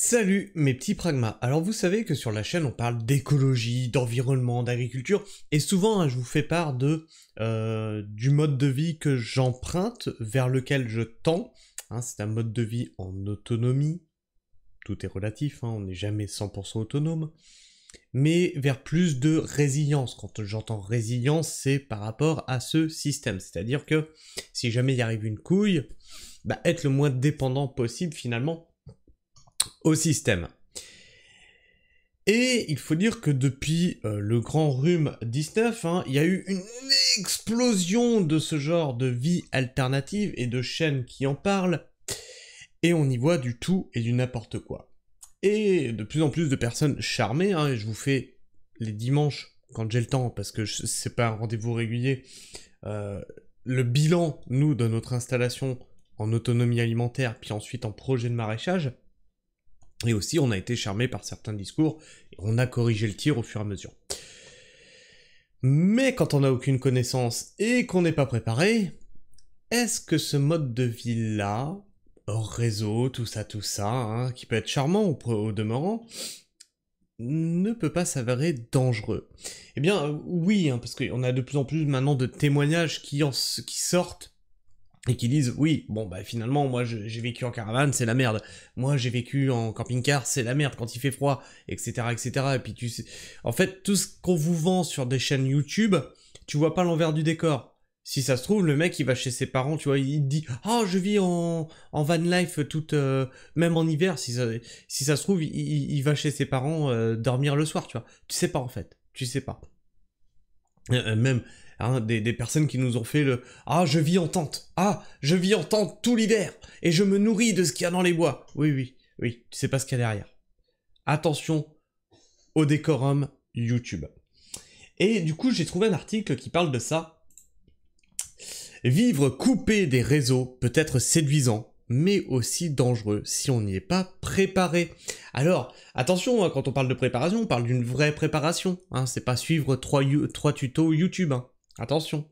Salut mes petits pragmas. Alors vous savez que sur la chaîne on parle d'écologie, d'environnement, d'agriculture et souvent hein, je vous fais part de euh, du mode de vie que j'emprunte vers lequel je tends. Hein, c'est un mode de vie en autonomie. Tout est relatif, hein, on n'est jamais 100% autonome. Mais vers plus de résilience. Quand j'entends résilience, c'est par rapport à ce système. C'est-à-dire que si jamais il arrive une couille, bah, être le moins dépendant possible finalement au système. Et il faut dire que depuis euh, le grand rhume 19, hein, il y a eu une explosion de ce genre de vie alternative et de chaînes qui en parlent. Et on y voit du tout et du n'importe quoi. Et de plus en plus de personnes charmées, hein, et je vous fais les dimanches quand j'ai le temps, parce que c'est pas un rendez-vous régulier, euh, le bilan, nous, de notre installation en autonomie alimentaire, puis ensuite en projet de maraîchage. Et aussi, on a été charmé par certains discours et on a corrigé le tir au fur et à mesure. Mais quand on n'a aucune connaissance et qu'on n'est pas préparé, est-ce que ce mode de vie-là, hors réseau, tout ça, tout ça, hein, qui peut être charmant au, demeurant, ne peut pas s'avérer dangereux Eh bien, euh, oui, hein, parce qu'on a de plus en plus maintenant de témoignages qui, en, qui sortent et qui disent oui, bon bah finalement moi j'ai vécu en caravane, c'est la merde. Moi j'ai vécu en camping-car, c'est la merde quand il fait froid, etc., etc. Et puis tu en fait tout ce qu'on vous vend sur des chaînes YouTube, tu vois pas l'envers du décor. Si ça se trouve, le mec il va chez ses parents, tu vois, il dit ah je vis en, van life toute euh, même en hiver. Si ça, se trouve, il, va chez ses parents euh, dormir le soir, tu vois. Tu sais pas en fait, tu sais pas. Euh, même Hein, des, personnes qui nous ont fait le Ah, je vis en tente, ah, je vis en tente tout l'hiver, et je me nourris de ce qu'il y a dans les bois. Oui, oui, oui, tu sais pas ce qu'il y a derrière. Attention au décorum YouTube. Et du coup, j'ai trouvé un article qui parle de ça. Vivre coupé des réseaux peut être séduisant, mais aussi dangereux si on n'y est pas préparé. Alors, attention, hein, quand on parle de préparation, on parle d'une vraie préparation. Hein. c'est pas suivre trois, trois tutos YouTube. Attention.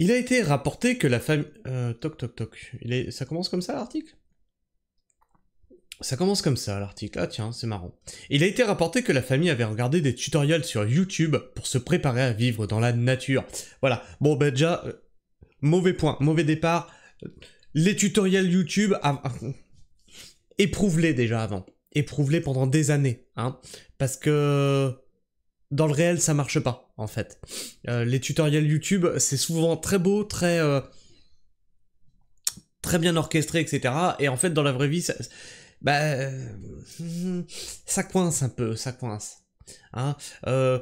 Il a été rapporté que la famille... Euh, toc, toc, toc. Il Ça commence comme ça, l'article ça commence comme ça, l'article. Ah tiens, c'est marrant. Il a été rapporté que la famille avait regardé des tutoriels sur YouTube pour se préparer à vivre dans la nature. Voilà. Bon, ben déjà, euh, mauvais point, mauvais départ. Les tutoriels YouTube, éprouve-les déjà avant. Éprouve-les pendant des années. Hein, parce que dans le réel, ça marche pas, en fait. Euh, les tutoriels YouTube, c'est souvent très beau, très... Euh, très bien orchestré, etc. Et en fait, dans la vraie vie, ça, bah, ça coince un peu, ça coince. Hein. Euh,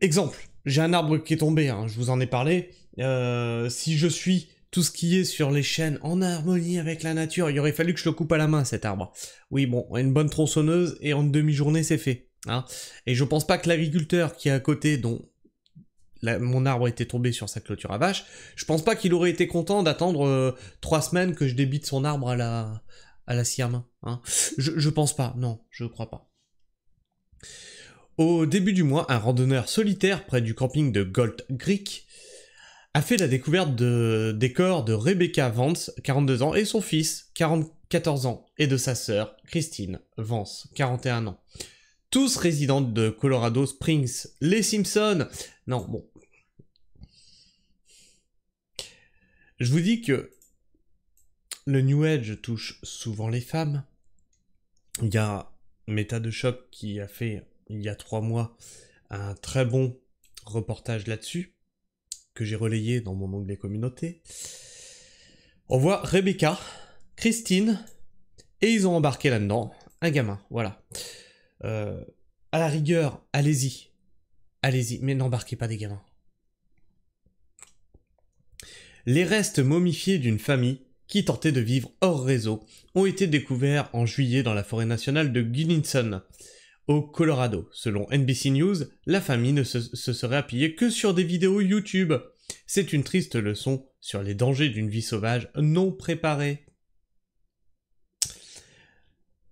exemple, j'ai un arbre qui est tombé, hein, je vous en ai parlé. si je suis tout ce qui est sur les chaînes en harmonie avec la nature. Il aurait fallu que je le coupe à la main cet arbre. Oui, bon, une bonne tronçonneuse et en demi-journée c'est fait. Hein. et je pense pas que l'agriculteur qui est à côté, dont mon arbre était tombé sur sa clôture à vache, je pense pas qu'il aurait été content d'attendre euh, trois semaines que je débite son arbre à la, à la scie à main. Hein. Je, ne pense pas, non, je crois pas. Au début du mois, un randonneur solitaire près du camping de Gold Creek a fait la découverte de, des corps de Rebecca Vance, 42 ans, et son fils, 44 ans, et de sa sœur, Christine Vance, 41 ans tous résidents de Colorado Springs. Les Simpsons. Non, bon. Je vous dis que le New Age touche souvent les femmes. Il y a Méta de Choc qui a fait, il y a trois mois, un très bon reportage là-dessus, que j'ai relayé dans mon onglet communauté. On voit Rebecca, Christine, et ils ont embarqué là-dedans un gamin, voilà. Euh, à la rigueur, allez-y. Allez-y, mais n'embarquez pas des gamins. Les restes momifiés d'une famille qui tentait de vivre hors réseau ont été découverts en juillet dans la forêt nationale de Gunnison, au Colorado. Selon NBC News, la famille ne se serait appuyée que sur des vidéos YouTube. C'est une triste leçon sur les dangers d'une vie sauvage non préparée.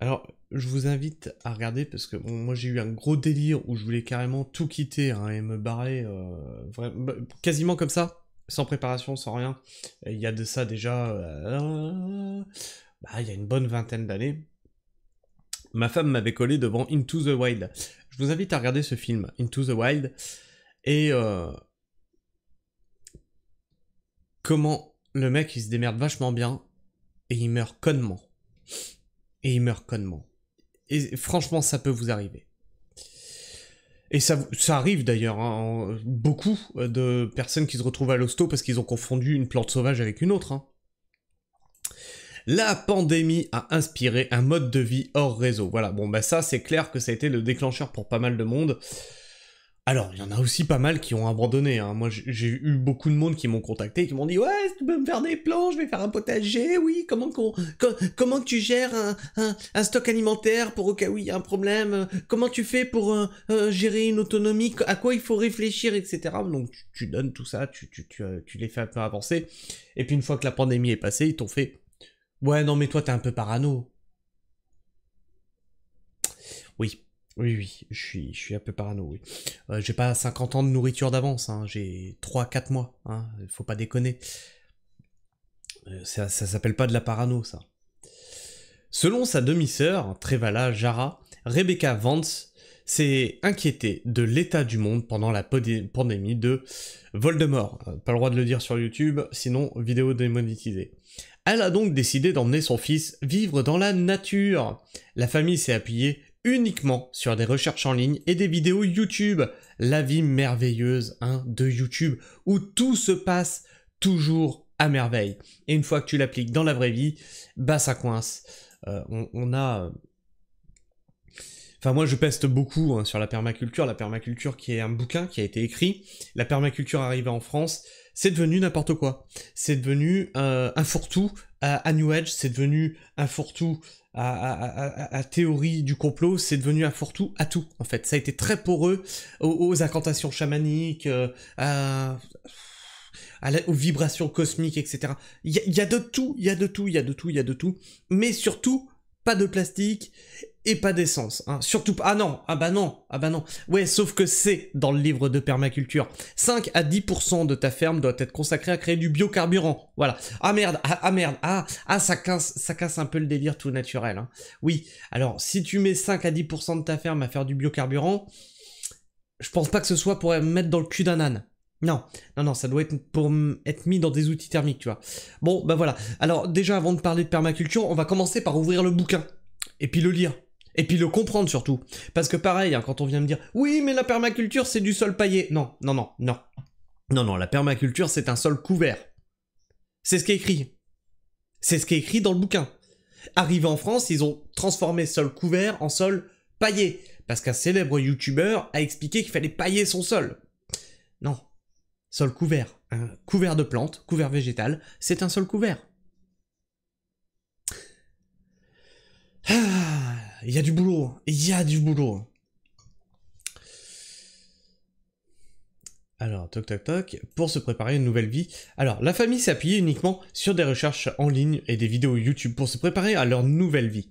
Alors, je vous invite à regarder parce que moi j'ai eu un gros délire où je voulais carrément tout quitter hein, et me barrer euh, bah, quasiment comme ça, sans préparation, sans rien. Il y a de ça déjà. Euh, bah, il y a une bonne vingtaine d'années. Ma femme m'avait collé devant Into the Wild. Je vous invite à regarder ce film, Into the Wild. Et euh, comment le mec il se démerde vachement bien et il meurt connement et il meurt connement. Et franchement, ça peut vous arriver. Et ça, ça arrive d'ailleurs, hein, beaucoup euh, de personnes qui se retrouvent à l'hosto parce qu'ils ont confondu une plante sauvage avec une autre. Hein. La pandémie a inspiré un mode de vie hors réseau. Voilà, bon bah ça c'est clair que ça a été le déclencheur pour pas mal de monde. Alors, il y en a aussi pas mal qui ont abandonné. Hein. Moi, j'ai eu beaucoup de monde qui m'ont contacté, qui m'ont dit Ouais, tu peux me faire des plans, je vais faire un potager, oui, comment, qu'on, comment tu gères un, stock alimentaire pour au cas où il y a un problème euh, Comment tu fais pour euh, euh, gérer une autonomie À quoi il faut réfléchir, etc. Donc, tu, donnes tout ça, tu, tu, tu les fais un peu avancer. Et puis, une fois que la pandémie est passée, ils t'ont fait Ouais, non, mais toi, t'es un peu parano. Oui. Oui, oui, je suis, je suis un peu parano, oui. Euh, j'ai pas 50 ans de nourriture d'avance, hein, j'ai 3-4 mois, Il hein, faut pas déconner. Euh, ça, ça s'appelle pas de la parano, ça. Selon sa demi-sœur, Trevala Jara, Rebecca Vance s'est inquiétée de l'état du monde pendant la pandémie de Voldemort. Euh, pas le droit de le dire sur YouTube, sinon vidéo démonétisée. Elle a donc décidé d'emmener son fils vivre dans la nature. La famille s'est appuyée uniquement sur des recherches en ligne et des vidéos YouTube. La vie merveilleuse hein, de YouTube où tout se passe toujours à merveille. Et une fois que tu l'appliques dans la vraie vie, bah ça coince. Euh, on, a... Enfin moi je peste beaucoup hein, sur la permaculture, la permaculture qui est un bouquin qui a été écrit, la permaculture arrivée en France, c'est devenu n'importe quoi. C'est devenu euh, un fourre-tout à, New Age, c'est devenu un fourre-tout à, théorie du complot, c'est devenu un fourre-tout à tout, en fait. Ça a été très poreux aux, incantations chamaniques, euh, aux vibrations cosmiques, etc. Il y, a de tout, il y a de tout, il y a de tout, il y a de tout. Mais surtout, pas de plastique et pas d'essence. Hein. surtout Surtout Ah non, ah bah non, ah bah non. Ouais, sauf que c'est dans le livre de permaculture. 5 à 10% de ta ferme doit être consacrée à créer du biocarburant. Voilà. Ah merde, ah, ah merde, ah, ah ça, casse, ça casse un peu le délire tout naturel. Hein. Oui, alors si tu mets 5 à 10% de ta ferme à faire du biocarburant, je pense pas que ce soit pour mettre dans le cul d'un âne. Non, non, non, ça doit être pour être mis dans des outils thermiques, tu vois. Bon, bah voilà. Alors déjà, avant de parler de permaculture, on va commencer par ouvrir le bouquin et puis le lire. Et puis le comprendre surtout. Parce que pareil, hein, quand on vient me dire oui, mais la permaculture c'est du sol paillé. Non, non, non, non. Non, non, la permaculture c'est un sol couvert. C'est ce qui est écrit. C'est ce qui est écrit dans le bouquin. Arrivé en France, ils ont transformé sol couvert en sol paillé. Parce qu'un célèbre youtubeur a expliqué qu'il fallait pailler son sol. Non. Sol couvert. Hein. couvert de plantes, couvert végétal, c'est un sol couvert. Ah. Il y a du boulot. Hein. Il y a du boulot. Hein. Alors, toc toc toc, pour se préparer à une nouvelle vie. Alors, la famille s'est appuyée uniquement sur des recherches en ligne et des vidéos YouTube pour se préparer à leur nouvelle vie.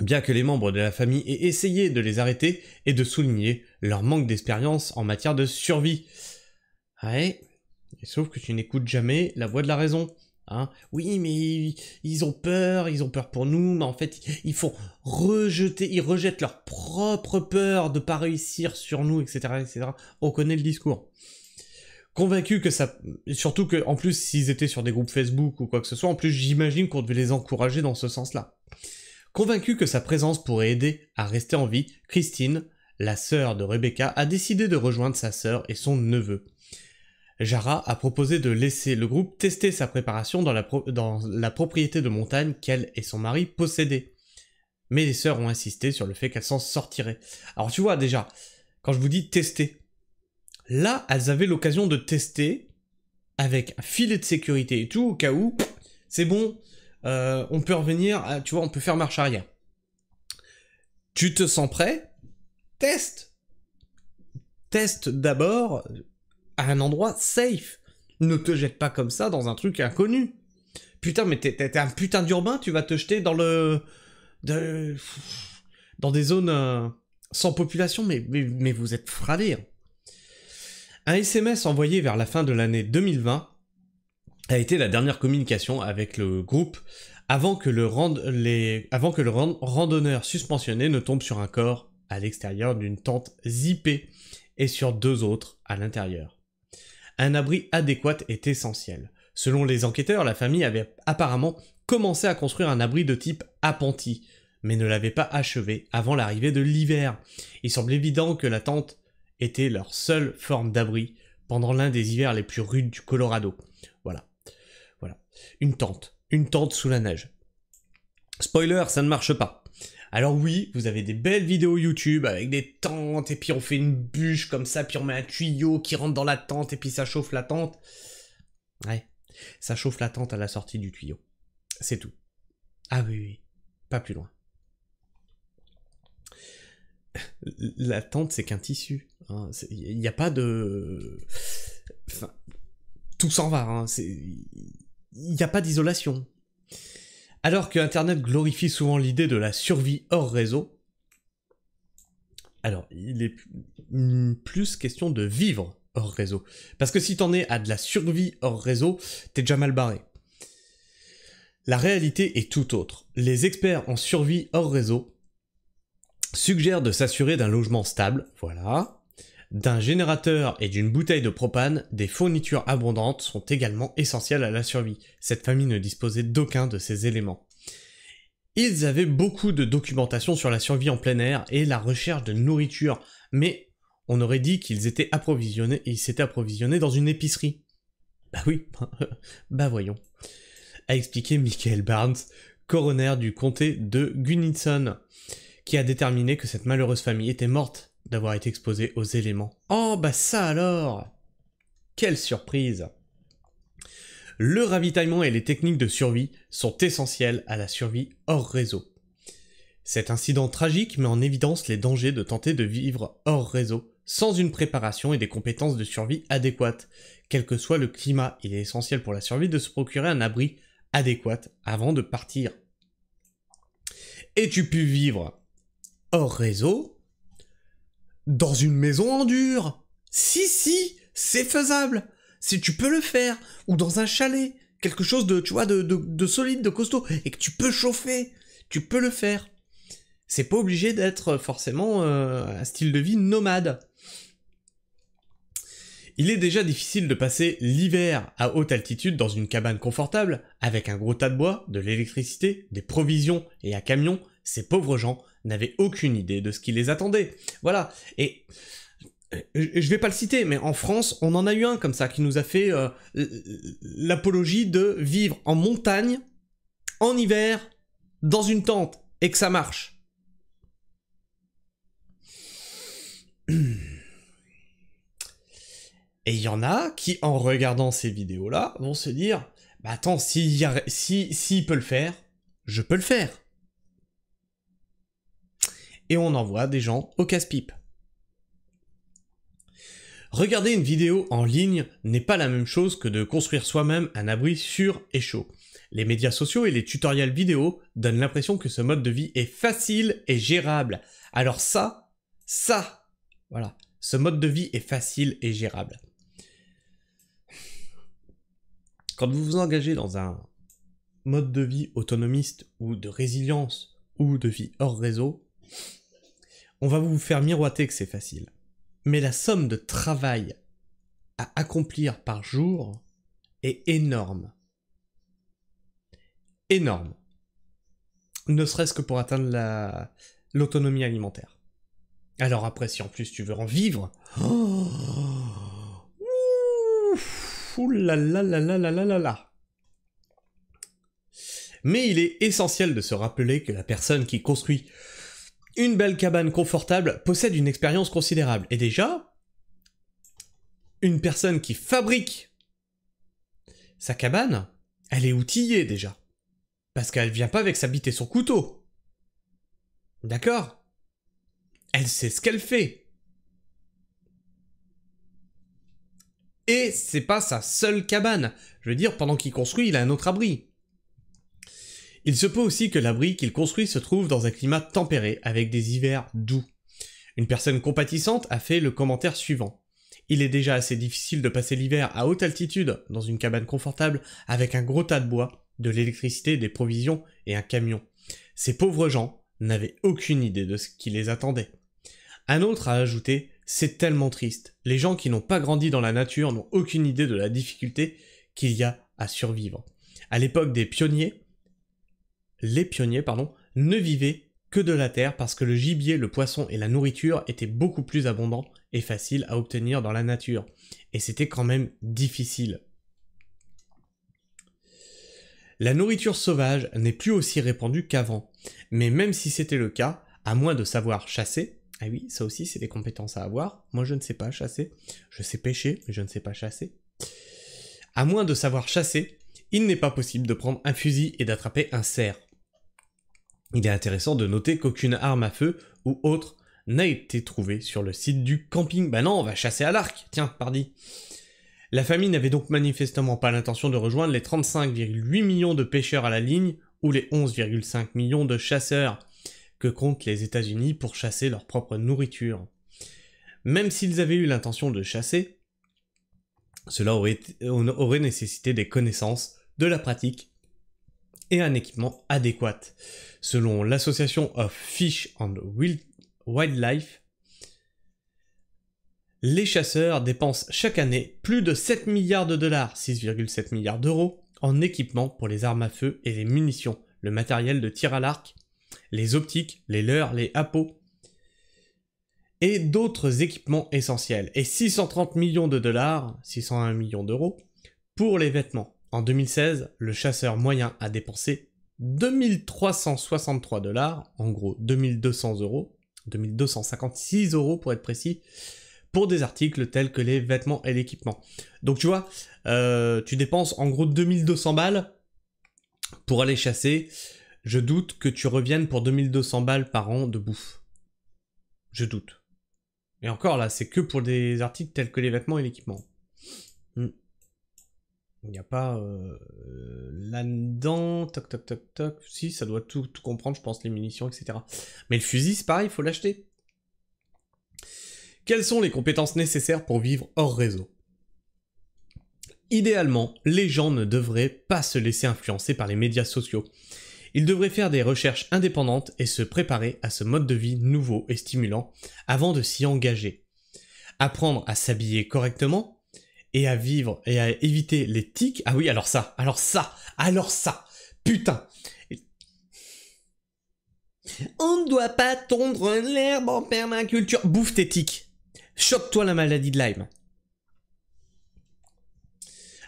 Bien que les membres de la famille aient essayé de les arrêter et de souligner leur manque d'expérience en matière de survie. Ouais, sauf que tu n'écoutes jamais la voix de la raison. Hein. oui, mais ils ont peur, ils ont peur pour nous, mais en fait, ils font rejeter, ils rejettent leur propre peur de pas réussir sur nous, etc., etc. On connaît le discours. Convaincu que ça, surtout que, en plus, s'ils étaient sur des groupes Facebook ou quoi que ce soit, en plus, j'imagine qu'on devait les encourager dans ce sens-là. Convaincu que sa présence pourrait aider à rester en vie, Christine, la sœur de Rebecca, a décidé de rejoindre sa sœur et son neveu. Jara a proposé de laisser le groupe tester sa préparation dans la, propriété de montagne qu'elle et son mari possédaient. Mais les sœurs ont insisté sur le fait qu'elles s'en sortiraient. Alors tu vois déjà, quand je vous dis tester, là elles avaient l'occasion de tester avec un filet de sécurité et tout, au cas où, c'est bon, euh, on peut revenir, euh, tu vois, on peut faire marche arrière. Tu te sens prêt Teste Teste d'abord, à un endroit safe. Ne te jette pas comme ça dans un truc inconnu. Putain, mais t'es un putain d'urbain, tu vas te jeter dans le... dans des zones euh, sans population, mais, mais, vous êtes frappés. Hein. Un SMS envoyé vers la fin de l'année 2020 a été la dernière communication avec le groupe avant que le, les... avant que le randonneur suspensionné ne tombe sur un corps à l'extérieur d'une tente zippée et sur deux autres à l'intérieur un abri adéquat est essentiel. Selon les enquêteurs, la famille avait apparemment commencé à construire un abri de type appenti, mais ne l'avait pas achevé avant l'arrivée de l'hiver. Il semble évident que la tente était leur seule forme d'abri pendant l'un des hivers les plus rudes du Colorado. Voilà. Voilà. Une tente. Une tente sous la neige. Spoiler, ça ne marche pas. Alors oui, vous avez des belles vidéos YouTube avec des tentes, et puis on fait une bûche comme ça, puis on met un tuyau qui rentre dans la tente, et puis ça chauffe la tente. Ouais, ça chauffe la tente à la sortie du tuyau. C'est tout. Ah oui, oui, pas plus loin. La tente, c'est qu'un tissu. Il hein. n'y a pas de... Enfin, tout s'en va. Il hein. n'y a pas d'isolation. Alors que Internet glorifie souvent l'idée de la survie hors réseau, alors il est mm, plus question de vivre hors réseau. Parce que si t'en es à de la survie hors réseau, t'es déjà mal barré. La réalité est tout autre. Les experts en survie hors réseau suggèrent de s'assurer d'un logement stable, voilà, d'un générateur et d'une bouteille de propane, des fournitures abondantes sont également essentielles à la survie. Cette famille ne disposait d'aucun de ces éléments. Ils avaient beaucoup de documentation sur la survie en plein air et la recherche de nourriture, mais on aurait dit qu'ils étaient approvisionnés ils s'étaient approvisionnés dans une épicerie. Bah oui, bah voyons. A expliqué Michael Barnes, coroner du comté de Gunnison, qui a déterminé que cette malheureuse famille était morte d'avoir été exposé aux éléments. Oh bah ça alors Quelle surprise Le ravitaillement et les techniques de survie sont essentielles à la survie hors réseau. Cet incident tragique met en évidence les dangers de tenter de vivre hors réseau, sans une préparation et des compétences de survie adéquates. Quel que soit le climat, il est essentiel pour la survie de se procurer un abri adéquat avant de partir. Et tu pu vivre hors réseau dans une maison en dur. Si, si, c'est faisable. Si tu peux le faire, ou dans un chalet, quelque chose de, tu vois, de, solide, de costaud, et que tu peux chauffer, tu peux le faire. C'est pas obligé d'être forcément euh, un style de vie nomade. Il est déjà difficile de passer l'hiver à haute altitude dans une cabane confortable, avec un gros tas de bois, de l'électricité, des provisions et un camion, ces pauvres gens n'avaient aucune idée de ce qui les attendait. Voilà. Et je vais pas le citer, mais en France, on en a eu un comme ça qui nous a fait euh, l'apologie de vivre en montagne, en hiver, dans une tente, et que ça marche. Et il y en a qui, en regardant ces vidéos-là, vont se dire, bah attends, s'il si, peut le faire, je peux le faire et on envoie des gens au casse-pipe. Regarder une vidéo en ligne n'est pas la même chose que de construire soi-même un abri sûr et chaud. Les médias sociaux et les tutoriels vidéo donnent l'impression que ce mode de vie est facile et gérable. Alors ça, ça, voilà, ce mode de vie est facile et gérable. Quand vous vous engagez dans un mode de vie autonomiste ou de résilience ou de vie hors réseau, on va vous faire miroiter que c'est facile. Mais la somme de travail à accomplir par jour est énorme. Énorme. Ne serait-ce que pour atteindre l'autonomie alimentaire. Alors après, si en plus tu veux en vivre... mais il est essentiel de se rappeler que la personne qui construit une belle cabane confortable possède une expérience considérable. Et déjà, une personne qui fabrique sa cabane, elle est outillée déjà. Parce qu'elle ne vient pas avec sa bite et son couteau. D'accord Elle sait ce qu'elle fait. Et c'est pas sa seule cabane. Je veux dire, pendant qu'il construit, il a un autre abri. Il se peut aussi que l'abri qu'il construit se trouve dans un climat tempéré, avec des hivers doux. Une personne compatissante a fait le commentaire suivant. Il est déjà assez difficile de passer l'hiver à haute altitude, dans une cabane confortable, avec un gros tas de bois, de l'électricité, des provisions et un camion. Ces pauvres gens n'avaient aucune idée de ce qui les attendait. Un autre a ajouté C'est tellement triste. Les gens qui n'ont pas grandi dans la nature n'ont aucune idée de la difficulté qu'il y a à survivre. À l'époque des pionniers, les pionniers, pardon, ne vivaient que de la terre parce que le gibier, le poisson et la nourriture étaient beaucoup plus abondants et faciles à obtenir dans la nature. Et c'était quand même difficile. La nourriture sauvage n'est plus aussi répandue qu'avant, mais même si c'était le cas, à moins de savoir chasser, ah oui, ça aussi c'est des compétences à avoir, moi je ne sais pas chasser, je sais pêcher, mais je ne sais pas chasser. À moins de savoir chasser, il n'est pas possible de prendre un fusil et d'attraper un cerf. Il est intéressant de noter qu'aucune arme à feu ou autre n'a été trouvée sur le site du camping. Bah non, on va chasser à l'arc, tiens, pardi. La famille n'avait donc manifestement pas l'intention de rejoindre les 35,8 millions de pêcheurs à la ligne ou les 11,5 millions de chasseurs que comptent les États-Unis pour chasser leur propre nourriture. Même s'ils avaient eu l'intention de chasser, cela aurait, aurait nécessité des connaissances de la pratique et un équipement adéquat. Selon l'association of Fish and Wildlife, les chasseurs dépensent chaque année plus de 7 milliards de dollars, 6,7 milliards d'euros, en équipement pour les armes à feu et les munitions, le matériel de tir à l'arc, les optiques, les leurres, les appos et d'autres équipements essentiels, et 630 millions de dollars, 601 millions d'euros, pour les vêtements. En 2016, le chasseur moyen a dépensé 2363 dollars, en gros 2200 euros, 2256 euros pour être précis, pour des articles tels que les vêtements et l'équipement. Donc tu vois, euh, tu dépenses en gros 2200 balles pour aller chasser. Je doute que tu reviennes pour 2200 balles par an de bouffe. Je doute. Et encore là, c'est que pour des articles tels que les vêtements et l'équipement. Hmm. Il n'y a pas euh, là-dedans, toc toc toc toc. Si, ça doit tout, tout, comprendre, je pense, les munitions, etc. Mais le fusil, c'est pareil, il faut l'acheter. Quelles sont les compétences nécessaires pour vivre hors réseau Idéalement, les gens ne devraient pas se laisser influencer par les médias sociaux. Ils devraient faire des recherches indépendantes et se préparer à ce mode de vie nouveau et stimulant avant de s'y engager. Apprendre à s'habiller correctement, et à vivre et à éviter les tics. Ah oui, alors ça, alors ça, alors ça, putain. On ne doit pas tondre l'herbe en permaculture. Bouffe tes tics. Chope-toi la maladie de Lyme.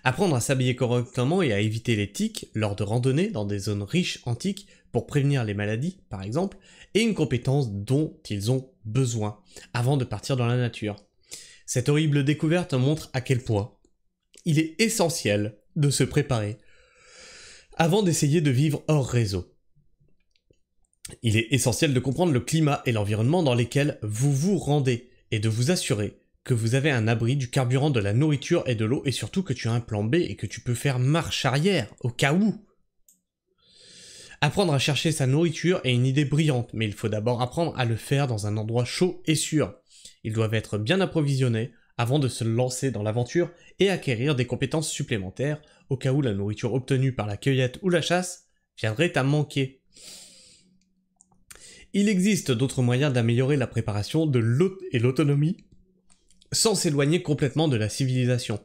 Apprendre à s'habiller correctement et à éviter les tics lors de randonnées dans des zones riches en pour prévenir les maladies, par exemple, est une compétence dont ils ont besoin avant de partir dans la nature. Cette horrible découverte montre à quel point il est essentiel de se préparer avant d'essayer de vivre hors réseau. Il est essentiel de comprendre le climat et l'environnement dans lesquels vous vous rendez et de vous assurer que vous avez un abri, du carburant, de la nourriture et de l'eau et surtout que tu as un plan B et que tu peux faire marche arrière au cas où. Apprendre à chercher sa nourriture est une idée brillante, mais il faut d'abord apprendre à le faire dans un endroit chaud et sûr. Ils doivent être bien approvisionnés avant de se lancer dans l'aventure et acquérir des compétences supplémentaires au cas où la nourriture obtenue par la cueillette ou la chasse viendrait à manquer. Il existe d'autres moyens d'améliorer la préparation de et l'autonomie sans s'éloigner complètement de la civilisation.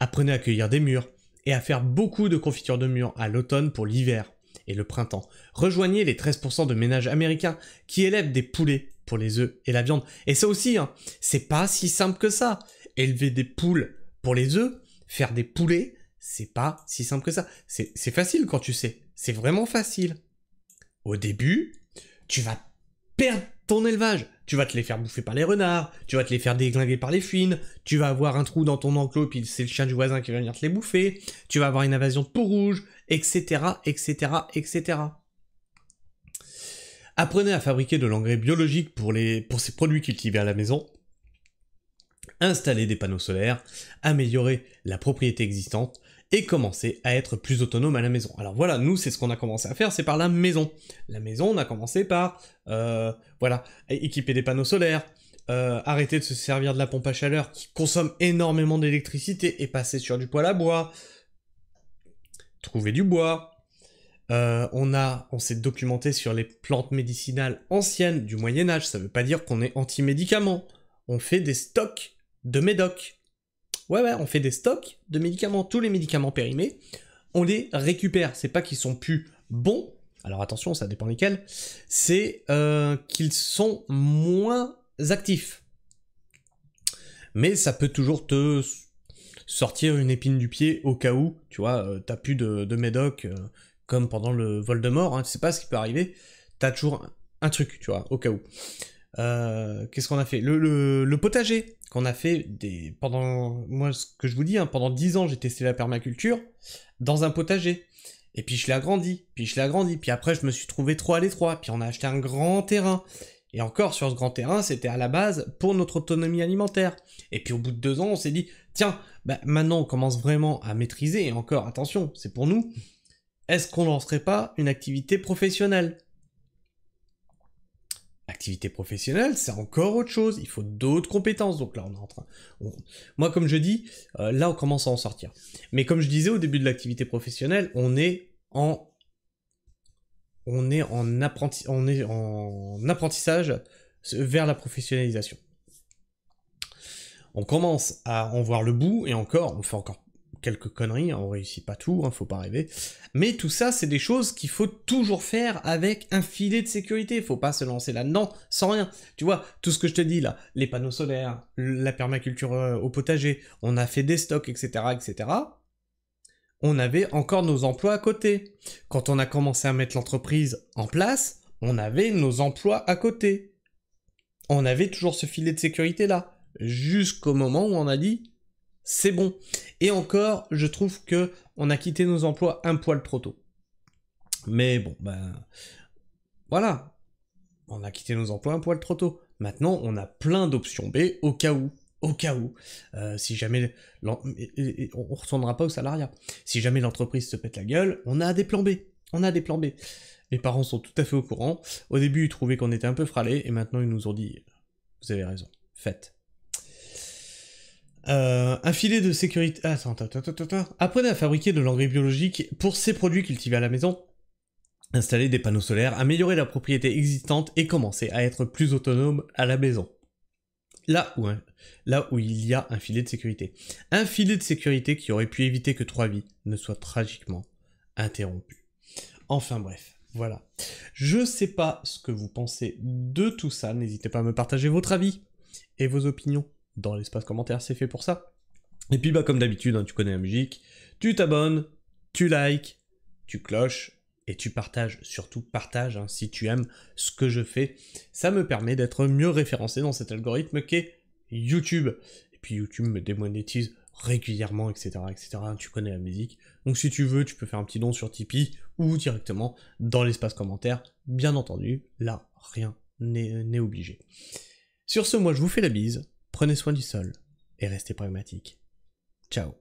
Apprenez à cueillir des murs et à faire beaucoup de confitures de murs à l'automne pour l'hiver et le printemps. Rejoignez les 13% de ménages américains qui élèvent des poulets pour les œufs et la viande. Et ça aussi, hein, c'est pas si simple que ça. Élever des poules pour les œufs, faire des poulets, c'est pas si simple que ça. C'est facile quand tu sais. C'est vraiment facile. Au début, tu vas perdre ton élevage tu vas te les faire bouffer par les renards, tu vas te les faire déglinguer par les fines tu vas avoir un trou dans ton enclos, puis c'est le chien du voisin qui va venir te les bouffer, tu vas avoir une invasion de peau rouge, etc., etc., etc. Apprenez à fabriquer de l'engrais biologique pour, les, pour ces produits cultivés à la maison, Installez des panneaux solaires, améliorez la propriété existante, et commencer à être plus autonome à la maison. Alors voilà, nous, c'est ce qu'on a commencé à faire, c'est par la maison. La maison, on a commencé par, euh, voilà, équiper des panneaux solaires, euh, arrêter de se servir de la pompe à chaleur qui consomme énormément d'électricité et passer sur du poêle à bois, trouver du bois. Euh, on a, on s'est documenté sur les plantes médicinales anciennes du Moyen Âge. Ça ne veut pas dire qu'on est anti-médicaments. On fait des stocks de médocs. Ouais, ouais, on fait des stocks de médicaments, tous les médicaments périmés, on les récupère. C'est pas qu'ils sont plus bons, alors attention, ça dépend lesquels, c'est euh, qu'ils sont moins actifs. Mais ça peut toujours te sortir une épine du pied au cas où, tu vois, euh, t'as plus de, médoc, euh, comme pendant le Voldemort, hein, tu sais pas ce qui peut arriver, t'as toujours un, truc, tu vois, au cas où. Euh, qu'est-ce qu'on a fait le, potager qu'on a fait des, pendant... Moi, ce que je vous dis, hein, pendant 10 ans, j'ai testé la permaculture dans un potager. Et puis je l'ai agrandi, puis je l'ai agrandi, puis après je me suis trouvé trop à l'étroit, puis on a acheté un grand terrain. Et encore sur ce grand terrain, c'était à la base pour notre autonomie alimentaire. Et puis au bout de deux ans, on s'est dit, tiens, bah, maintenant on commence vraiment à maîtriser, et encore, attention, c'est pour nous, est-ce qu'on lancerait pas une activité professionnelle Activité professionnelle, c'est encore autre chose. Il faut d'autres compétences. Donc là, on est en train. Moi, comme je dis, euh, là, on commence à en sortir. Mais comme je disais au début de l'activité professionnelle, on est en, on est en, on est en apprentissage vers la professionnalisation. On commence à en voir le bout et encore, on fait encore quelques conneries, on réussit pas tout, hein, faut pas rêver. Mais tout ça, c'est des choses qu'il faut toujours faire avec un filet de sécurité. Faut pas se lancer là-dedans sans rien. Tu vois, tout ce que je te dis là, les panneaux solaires, la permaculture euh, au potager, on a fait des stocks, etc., etc. On avait encore nos emplois à côté. Quand on a commencé à mettre l'entreprise en place, on avait nos emplois à côté. On avait toujours ce filet de sécurité là, jusqu'au moment où on a dit c'est bon. Et encore, je trouve que on a quitté nos emplois un poil trop tôt. Mais bon, ben voilà, on a quitté nos emplois un poil trop tôt. Maintenant, on a plein d'options B au cas où. Au cas où, euh, si jamais on ne pas au salariat, si jamais l'entreprise se pète la gueule, on a des plans B. On a des plans B. Mes parents sont tout à fait au courant. Au début, ils trouvaient qu'on était un peu fralés, et maintenant, ils nous ont dit Vous avez raison, faites. Euh, un filet de sécurité. Ah, attends, attends, attends, attends. Apprenez à fabriquer de l'engrais biologique pour ces produits cultivés à la maison. Installer des panneaux solaires, améliorer la propriété existante et commencer à être plus autonome à la maison. Là où, là où il y a un filet de sécurité. Un filet de sécurité qui aurait pu éviter que trois vies ne soient tragiquement interrompues. Enfin bref. Voilà. Je sais pas ce que vous pensez de tout ça. N'hésitez pas à me partager votre avis et vos opinions dans l'espace commentaire, c'est fait pour ça. Et puis bah comme d'habitude, hein, tu connais la musique, tu t'abonnes, tu likes, tu cloches et tu partages, surtout partage hein, si tu aimes ce que je fais. Ça me permet d'être mieux référencé dans cet algorithme qu'est YouTube. Et puis YouTube me démonétise régulièrement, etc., etc. Tu connais la musique. Donc si tu veux, tu peux faire un petit don sur Tipeee ou directement dans l'espace commentaire. Bien entendu, là, rien n'est obligé. Sur ce, moi, je vous fais la bise Prenez soin du sol et restez pragmatique. Ciao